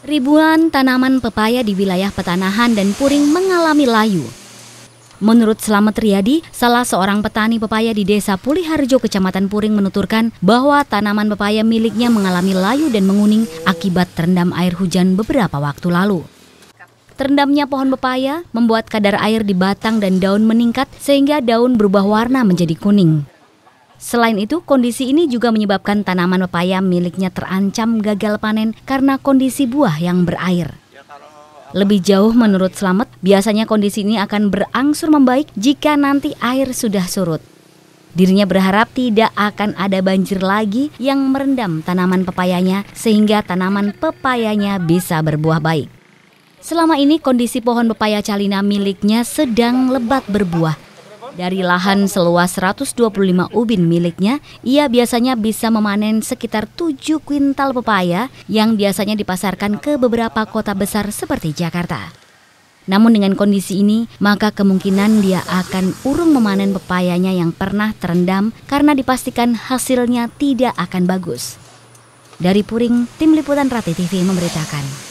Ribuan tanaman pepaya di wilayah Petanahan dan Puring mengalami layu. Menurut Selamat Riyadi, salah seorang petani pepaya di desa Puliharjo, Kecamatan Puring menuturkan bahwa tanaman pepaya miliknya mengalami layu dan menguning akibat terendam air hujan beberapa waktu lalu. Terendamnya pohon pepaya membuat kadar air di batang dan daun meningkat sehingga daun berubah warna menjadi kuning. Selain itu, kondisi ini juga menyebabkan tanaman pepaya miliknya terancam gagal panen karena kondisi buah yang berair. Lebih jauh menurut Slamet, biasanya kondisi ini akan berangsur membaik jika nanti air sudah surut. Dirinya berharap tidak akan ada banjir lagi yang merendam tanaman pepayanya sehingga tanaman pepayanya bisa berbuah baik. Selama ini kondisi pohon pepaya calina miliknya sedang lebat berbuah dari lahan seluas 125 ubin miliknya, ia biasanya bisa memanen sekitar 7 kuintal pepaya yang biasanya dipasarkan ke beberapa kota besar seperti Jakarta. Namun dengan kondisi ini, maka kemungkinan dia akan urung memanen pepayanya yang pernah terendam karena dipastikan hasilnya tidak akan bagus. Dari Puring, Tim Liputan Rati TV memberitakan.